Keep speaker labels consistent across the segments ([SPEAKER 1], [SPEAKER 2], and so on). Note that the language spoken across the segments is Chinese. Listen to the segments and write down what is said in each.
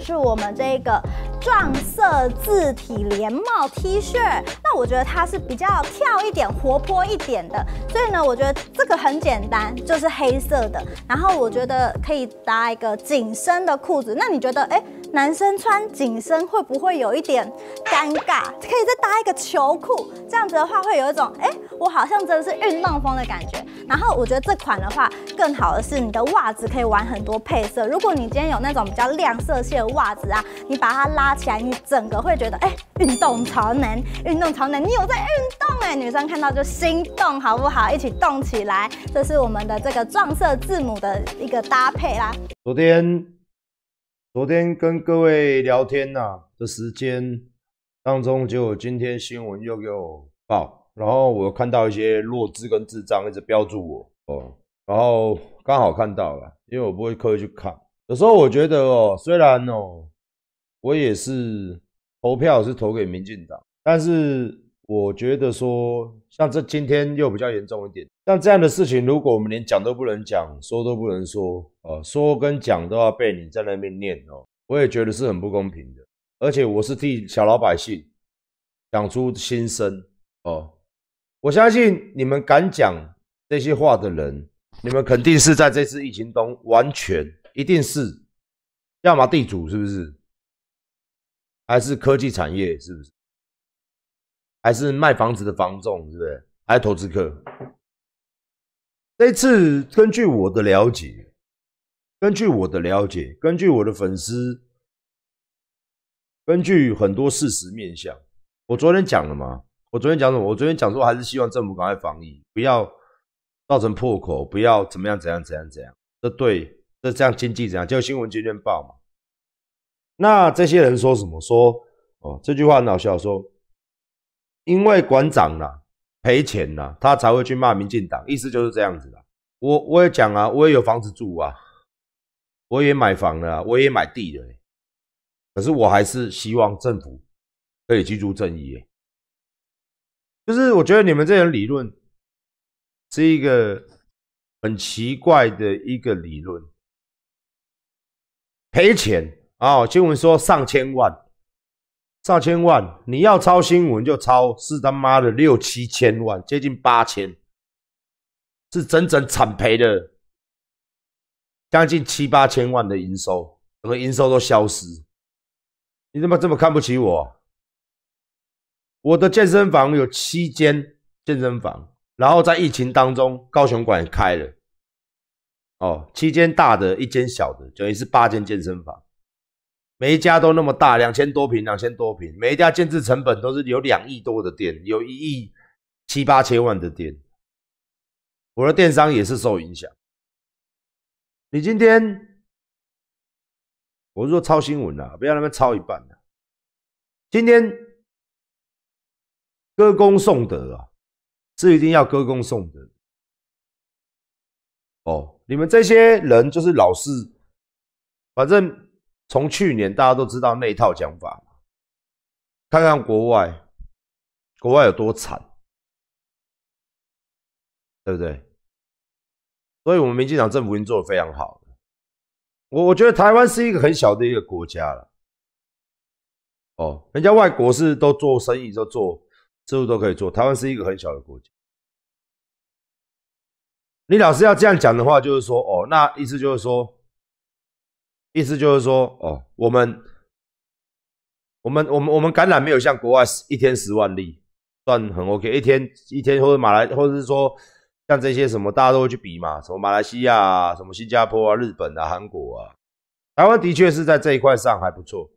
[SPEAKER 1] 是我们这个撞色字体连帽 T 恤，那我觉得它是比较跳一点、活泼一点的，所以呢，我觉得这个很简单，就是黑色的，然后我觉得可以搭一个紧身的裤子，那你觉得？哎。男生穿紧身会不会有一点尴尬？可以再搭一个球裤，这样子的话会有一种，哎，我好像真的是运动风的感觉。然后我觉得这款的话，更好的是你的袜子可以玩很多配色。如果你今天有那种比较亮色系的袜子啊，你把它拉起来，你整个会觉得，哎，运动潮男，运动潮男，你有在运动哎，女生看到就心动好不好？一起动起来，这是我们的这个撞色字母的一个搭配啦。昨天。昨天跟各位聊天呐，的时间当中，就果今天新闻又给我爆，然后我看到一些弱智跟智障一直标注我哦，然后刚好看到了，因为我不会刻意去看。有时候我觉得哦，虽然哦，我也是投票是投给民进党，但是。我觉得说像这今天又比较严重一点，像这样的事情，如果我们连讲都不能讲，说都不能说，呃，说跟讲都要被你在那边念哦，我也觉得是很不公平的。而且我是替小老百姓讲出心声哦，我相信你们敢讲这些话的人，你们肯定是在这次疫情中完全一定是要么地主是不是，还是科技产业是不是？还是卖房子的房仲，是不是？还是投资客？这一次，根据我的了解，根据我的了解，根据我的粉丝，根据很多事实面相，我昨天讲了嘛？我昨天讲什么？我昨天讲说，还是希望政府赶快防疫，不要造成破口，不要怎么样，怎样，怎样，怎样？这对，这这样经济怎样？就新闻今天报嘛。那这些人说什么？说哦，这句话很好笑，说。因为馆长啊、赔钱呐，他才会去骂民进党，意思就是这样子的。我我也讲啊，我也有房子住啊，我也买房了，我也买地了，可是我还是希望政府可以去住正义。就是我觉得你们这些理论是一个很奇怪的一个理论。赔钱啊，新闻说上千万。上千万，你要抄新闻就抄，是他妈的六七千万，接近八千，是整整惨赔的，将近七八千万的营收，整个营收都消失。你怎么这么看不起我？我的健身房有七间健身房，然后在疫情当中，高雄馆开了，哦，七间大的，一间小的，等于是八间健身房。每一家都那么大，两千多平，两千多平，每一家建制成本都是有两亿多的店，有一亿七八千万的店，我的电商也是受影响。你今天，我是说抄新闻啊，不要那么抄一半今天歌功颂德啊，是一定要歌功颂德。哦，你们这些人就是老是，反正。从去年大家都知道那套讲法，看看国外，国外有多惨，对不对？所以，我们民进党政府已经做的非常好我我觉得台湾是一个很小的一个国家了。哦，人家外国是都做生意都做，几乎都可以做。台湾是一个很小的国家。你老是要这样讲的话，就是说，哦，那意思就是说。意思就是说，哦，我们，我们，我们，我们感染没有像国外一天十万例算很 OK，一天一天或者马来或者是说像这些什么大家都会去比嘛，什么马来西亚啊，什么新加坡啊，日本啊，韩国啊，台湾的确是在这一块上还不错，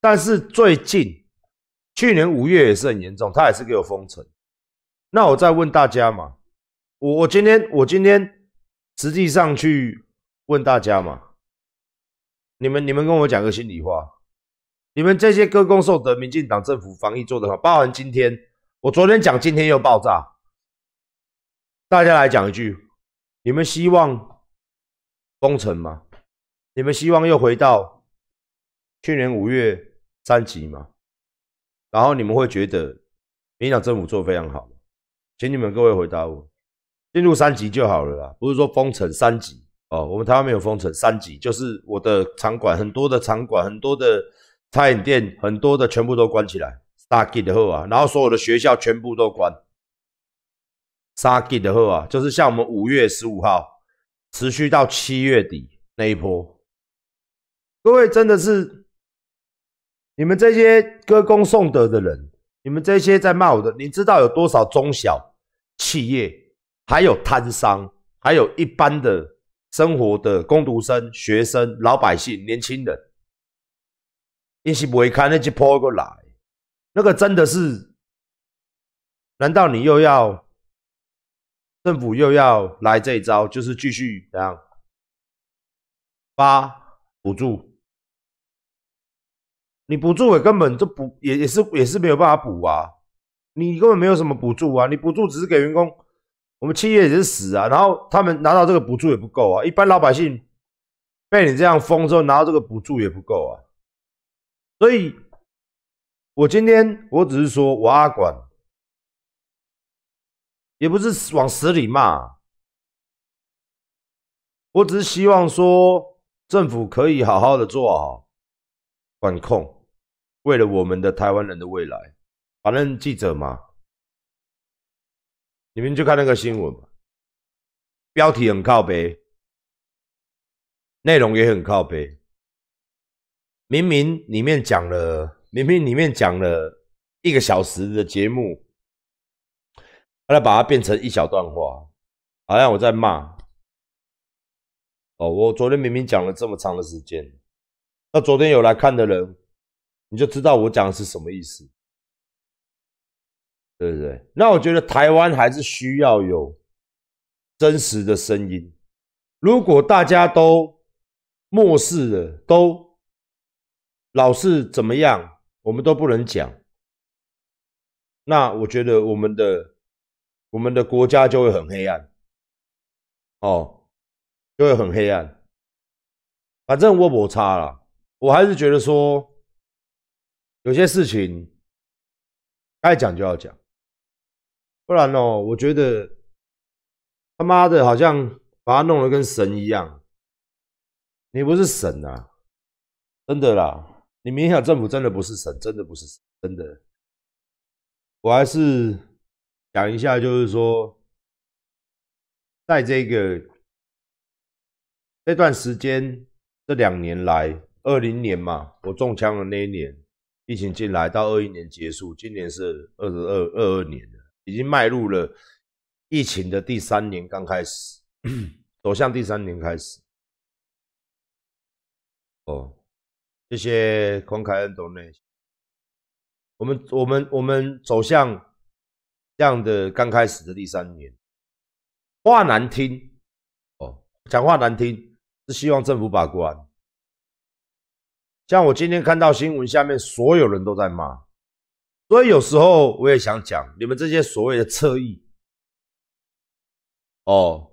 [SPEAKER 1] 但是最近去年五月也是很严重，他也是给我封城。那我再问大家嘛，我我今天我今天实际上去问大家嘛。你们，你们跟我讲个心里话，你们这些歌功颂德，民进党政府防疫做得好，包含今天，我昨天讲，今天又爆炸，大家来讲一句，你们希望封城吗？你们希望又回到去年五月三级吗？然后你们会觉得民进党政府做非常好请你们各位回答我，进入三级就好了啦，不是说封城三级。哦，我们台湾没有封城，三级就是我的场馆，很多的场馆，很多的餐饮店，很多的全部都关起来 s t 的后啊，然后所有的学校全部都关 s t 的后啊，就是像我们五月十五号持续到七月底那一波，各位真的是，你们这些歌功颂德的人，你们这些在骂我的，你知道有多少中小企业，还有摊商，还有一般的。生活的工读生、学生、老百姓、年轻人，伊是袂看那只波过来，那个真的是，难道你又要政府又要来这一招，就是继续怎样发补助？你补助也根本就不也也是也是没有办法补啊，你根本没有什么补助啊，你补助只是给员工。我们企业也是死啊，然后他们拿到这个补助也不够啊，一般老百姓被你这样封之后拿到这个补助也不够啊，所以，我今天我只是说我阿管，也不是往死里骂，我只是希望说政府可以好好的做好管控，为了我们的台湾人的未来，反正记者嘛。你们就看那个新闻吧，标题很靠背，内容也很靠背。明明里面讲了，明明里面讲了一个小时的节目，后来把它变成一小段话，好像我在骂。哦，我昨天明明讲了这么长的时间，那昨天有来看的人，你就知道我讲的是什么意思。对不对？那我觉得台湾还是需要有真实的声音。如果大家都漠视了，都老是怎么样，我们都不能讲，那我觉得我们的我们的国家就会很黑暗，哦，就会很黑暗。反正我无差了，我还是觉得说有些事情该讲就要讲。不然哦，我觉得他妈的，好像把他弄得跟神一样。你不是神啊，真的啦！你民晓政府真的不是神，真的不是神，真的。我还是讲一下，就是说，在这个这段时间，这两年来，二零年嘛，我中枪的那一年，疫情进来到二一年结束，今年是二十二二二年已经迈入了疫情的第三年，刚开始走向第三年开始。哦，谢谢黄凯恩总内，我们我们我们走向这样的刚开始的第三年，话难听哦，讲话难听是希望政府把关。像我今天看到新闻，下面所有人都在骂。所以有时候我也想讲，你们这些所谓的侧翼，哦，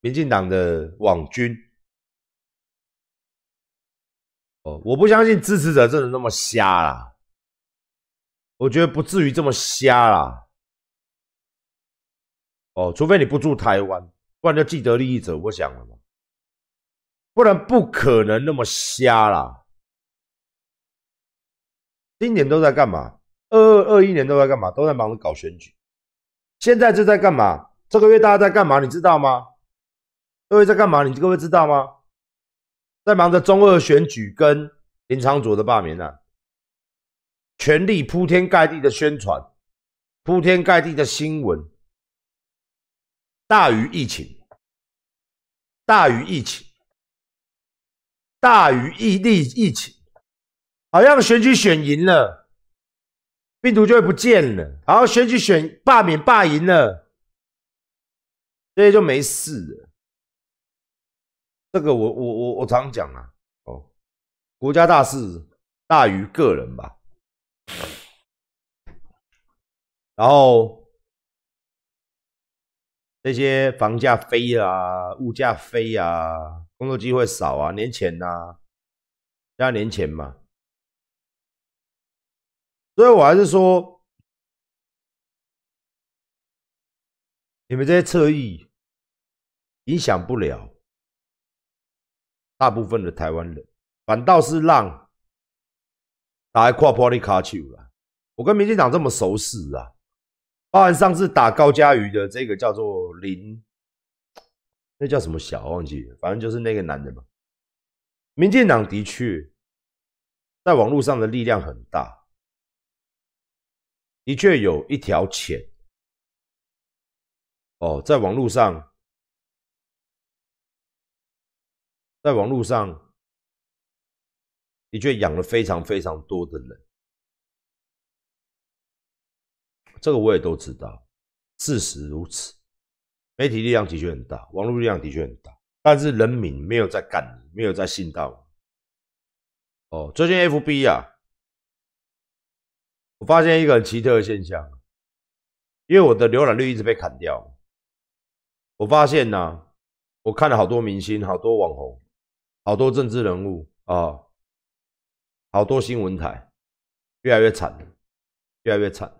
[SPEAKER 1] 民进党的网军，哦，我不相信支持者真的那么瞎啦，我觉得不至于这么瞎啦，哦，除非你不住台湾，不然就既得利益者，我想了不然不可能那么瞎啦。今年都在干嘛？二二二一年都在干嘛？都在忙着搞选举。现在是在干嘛？这个月大家在干嘛？你知道吗？各位在干嘛？你各位知道吗？在忙着中二选举跟林昌祖的罢免呢。全力铺天盖地的宣传，铺天盖地的新闻，大于疫情，大于疫情，大于疫力疫情，好像选举选赢了。病毒就会不见了，然后选举选罢免罢赢了，这些就没事了。这个我我我我常讲啊，哦，国家大事大于个人吧。然后这些房价飞啊，物价飞啊，工作机会少啊，年前呐，加年前嘛。所以，我还是说，你们这些侧翼影响不了大部分的台湾人，反倒是让打一跨玻璃卡丘了。我跟民进党这么熟识啊，包含上次打高嘉瑜的这个叫做林，那叫什么小忘记，反正就是那个男的嘛。民进党的确在网络上的力量很大。的确有一条浅哦，在网络上，在网络上的确养了非常非常多的人，这个我也都知道，事实如此。媒体力量的确很大，网络力量的确很大，但是人民没有在干，没有在信到。哦，最近 F B 啊，我发现一个很奇特的现象，因为我的浏览率一直被砍掉。我发现呢，我看了好多明星、好多网红、好多政治人物啊，好多新闻台，越来越惨，越来越惨。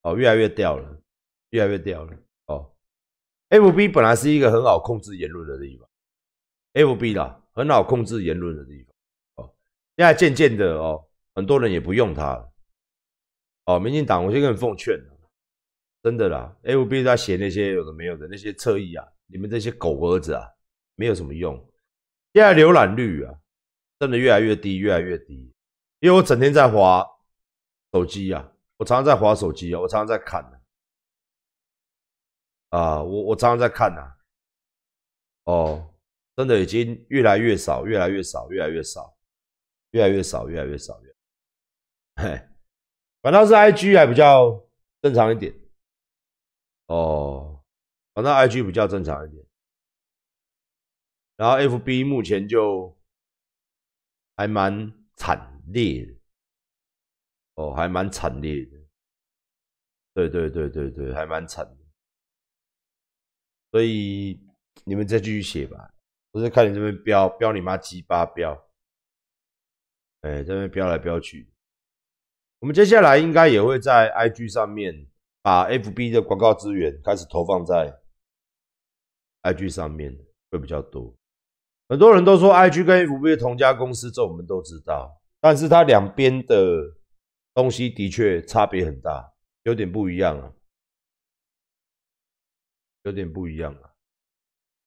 [SPEAKER 1] 哦，越来越掉了，越来越掉了。哦，FB 本来是一个很好控制言论的地方，FB 啦，很好控制言论的地方。哦，现在渐渐的哦，很多人也不用它了。哦，民进党，我先跟你奉劝真的啦！F B 在写那些有的没有的那些测意啊，你们这些狗儿子啊，没有什么用。现在浏览率啊，真的越来越低，越来越低。因为我整天在滑手机啊，我常常在滑手机啊，我常常在看啊，我我常常在看啊，哦，真的已经越来越少，越来越少，越来越少，越来越少，越来越少，越来越少，嘿。反倒是 I G 还比较正常一点，哦，反正 I G 比较正常一点，然后 F B 目前就还蛮惨烈的，哦，还蛮惨烈的，对对对对对，还蛮惨的，所以你们再继续写吧，不是看你这边标标你妈鸡巴标，哎，这边标来标去。我们接下来应该也会在 IG 上面把 FB 的广告资源开始投放在 IG 上面会比较多。很多人都说 IG 跟 FB 同家公司，这我们都知道，但是它两边的东西的确差别很大，有点不一样啊，有点不一样啊。